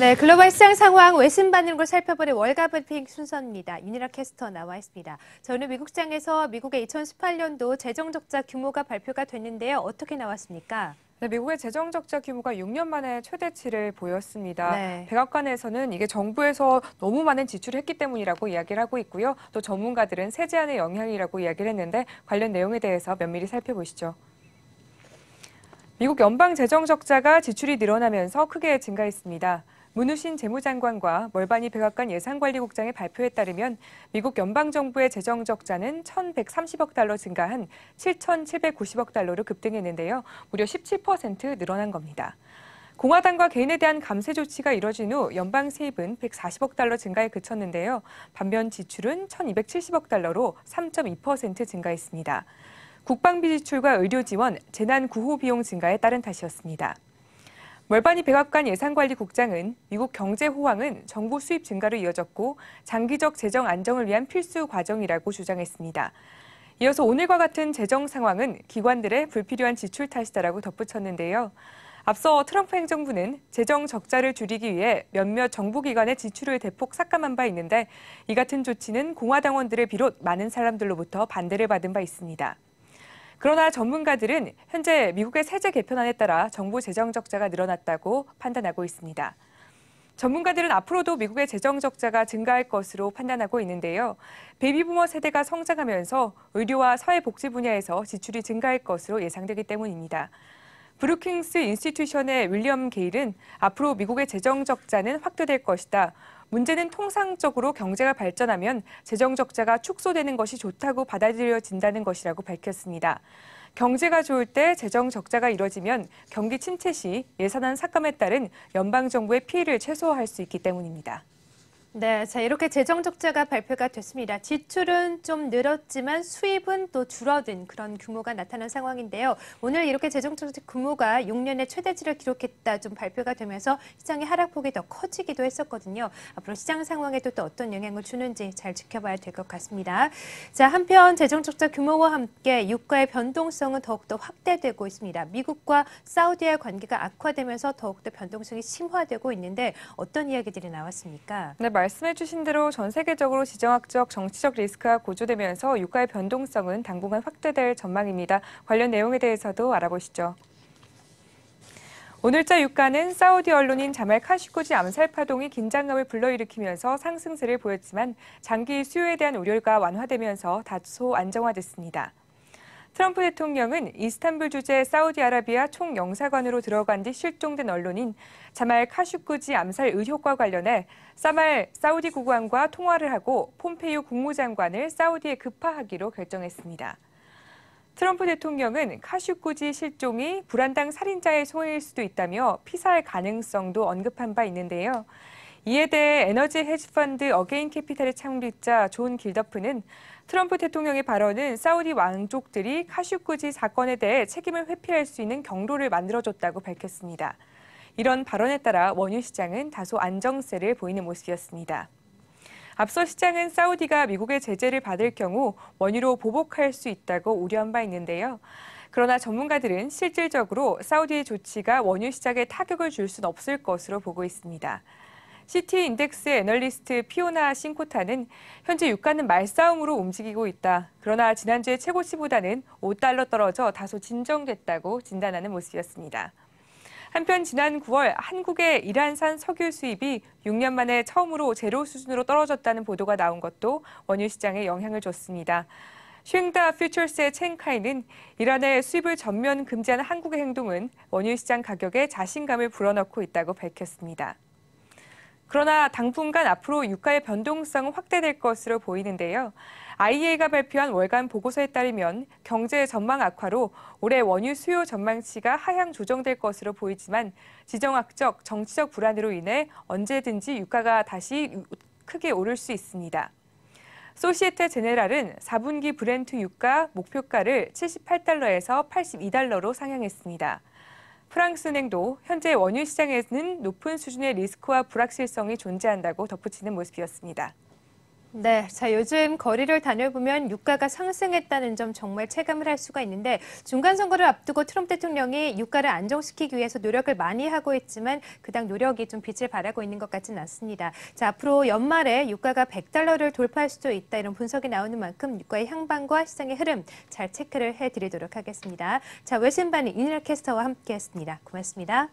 네, 글로벌 시장 상황 외신받는 걸 살펴보는 월가 브리핑 순서입니다. 유니아 캐스터 나와 있습니다. 저는 미국 시장에서 미국의 2018년도 재정적자 규모가 발표가 됐는데요. 어떻게 나왔습니까? 네, 미국의 재정 적자 규모가 6년 만에 최대치를 보였습니다. 네. 백악관에서는 이게 정부에서 너무 많은 지출을 했기 때문이라고 이야기를 하고 있고요. 또 전문가들은 세제안의 영향이라고 이야기를 했는데 관련 내용에 대해서 면밀히 살펴보시죠. 미국 연방 재정 적자가 지출이 늘어나면서 크게 증가했습니다. 문우신 재무장관과 멀바니 백악관 예산관리국장의 발표에 따르면 미국 연방정부의 재정 적자는 1,130억 달러 증가한 7,790억 달러로 급등했는데요. 무려 17% 늘어난 겁니다. 공화당과 개인에 대한 감세 조치가 이뤄진 후 연방 세입은 140억 달러 증가에 그쳤는데요. 반면 지출은 1,270억 달러로 3.2% 증가했습니다. 국방비 지출과 의료 지원, 재난 구호 비용 증가에 따른 탓이었습니다. 멀바니 백악관 예산관리국장은 미국 경제 호황은 정부 수입 증가로 이어졌고 장기적 재정 안정을 위한 필수 과정이라고 주장했습니다. 이어서 오늘과 같은 재정 상황은 기관들의 불필요한 지출 탓이다라고 덧붙였는데요. 앞서 트럼프 행정부는 재정 적자를 줄이기 위해 몇몇 정부기관의 지출을 대폭 삭감한 바 있는데 이 같은 조치는 공화당원들을 비롯 많은 사람들로부터 반대를 받은 바 있습니다. 그러나 전문가들은 현재 미국의 세제 개편안에 따라 정부 재정 적자가 늘어났다고 판단하고 있습니다. 전문가들은 앞으로도 미국의 재정 적자가 증가할 것으로 판단하고 있는데요. 베이비부머 세대가 성장하면서 의료와 사회복지 분야에서 지출이 증가할 것으로 예상되기 때문입니다. 브루킹스 인스티튜션의 윌리엄 게일은 앞으로 미국의 재정 적자는 확대될 것이다. 문제는 통상적으로 경제가 발전하면 재정 적자가 축소되는 것이 좋다고 받아들여진다는 것이라고 밝혔습니다. 경제가 좋을 때 재정 적자가 이뤄지면 경기 침체 시 예산안 삭감에 따른 연방 정부의 피해를 최소화할 수 있기 때문입니다. 네, 자 이렇게 재정 적자가 발표가 됐습니다. 지출은 좀 늘었지만 수입은 또 줄어든 그런 규모가 나타난 상황인데요. 오늘 이렇게 재정 적자 규모가 6년의 최대치를 기록했다 좀 발표가 되면서 시장의 하락폭이 더 커지기도 했었거든요. 앞으로 시장 상황에도 또 어떤 영향을 주는지 잘 지켜봐야 될 것 같습니다. 자 한편 재정 적자 규모와 함께 유가의 변동성은 더욱더 확대되고 있습니다. 미국과 사우디의 관계가 악화되면서 더욱더 변동성이 심화되고 있는데 어떤 이야기들이 나왔습니까? 네, 말씀해 주신 대로 전 세계적으로 지정학적 정치적 리스크가 고조되면서 유가의 변동성은 당분간 확대될 전망입니다. 관련 내용에 대해서도 알아보시죠. 오늘자 유가는 사우디 언론인 자말 카시코지 암살 파동이 긴장감을 불러일으키면서 상승세를 보였지만 장기 수요에 대한 우려가 완화되면서 다소 안정화됐습니다. 트럼프 대통령은 이스탄불 주재 사우디아라비아 총영사관으로 들어간 뒤 실종된 언론인 자말 카슈크지 암살 의혹과 관련해 사말 사우디 국왕과 통화를 하고 폼페이오 국무장관을 사우디에 급파하기로 결정했습니다. 트럼프 대통령은 카슈쿠지 실종이 불안당 살인자의 소행일 수도 있다며 피살 가능성도 언급한 바 있는데요. 이에 대해 에너지 헤지펀드 어게인 캐피탈의 창립자 존 길더프는 트럼프 대통령의 발언은 사우디 왕족들이 카슈쿠지 사건에 대해 책임을 회피할 수 있는 경로를 만들어줬다고 밝혔습니다. 이런 발언에 따라 원유 시장은 다소 안정세를 보이는 모습이었습니다. 앞서 시장은 사우디가 미국의 제재를 받을 경우 원유로 보복할 수 있다고 우려한 바 있는데요. 그러나 전문가들은 실질적으로 사우디의 조치가 원유 시장에 타격을 줄 수는 없을 것으로 보고 있습니다. 시티 인덱스 애널리스트 피오나 싱코타는 현재 유가는 말싸움으로 움직이고 있다. 그러나 지난주에 최고치보다는 5달러 떨어져 다소 진정됐다고 진단하는 모습이었습니다. 한편 지난 9월 한국의 이란산 석유 수입이 6년 만에 처음으로 제로 수준으로 떨어졌다는 보도가 나온 것도 원유 시장에 영향을 줬습니다. 쉥다 퓨처스의 첸카이는 이란의 수입을 전면 금지한 한국의 행동은 원유 시장 가격에 자신감을 불어넣고 있다고 밝혔습니다. 그러나 당분간 앞으로 유가의 변동성은 확대될 것으로 보이는데요. IEA가 발표한 월간 보고서에 따르면 경제 전망 악화로 올해 원유 수요 전망치가 하향 조정될 것으로 보이지만 지정학적, 정치적 불안으로 인해 언제든지 유가가 다시 크게 오를 수 있습니다. 소시에테 제네랄은 4분기 브렌트 유가 목표가를 78달러에서 82달러로 상향했습니다. 프랑스 은행도 현재 원유 시장에는 높은 수준의 리스크와 불확실성이 존재한다고 덧붙이는 모습이었습니다. 네, 자 요즘 거리를 다녀보면 유가가 상승했다는 점 정말 체감을 할 수가 있는데 중간 선거를 앞두고 트럼프 대통령이 유가를 안정시키기 위해서 노력을 많이 하고 있지만 그닥 노력이 좀 빛을 발하고 있는 것 같지는 않습니다. 자 앞으로 연말에 유가가 100달러를 돌파할 수도 있다 이런 분석이 나오는 만큼 유가의 향방과 시장의 흐름 잘 체크를 해드리도록 하겠습니다. 자 외신반의 이니라 캐스터와 함께했습니다. 고맙습니다.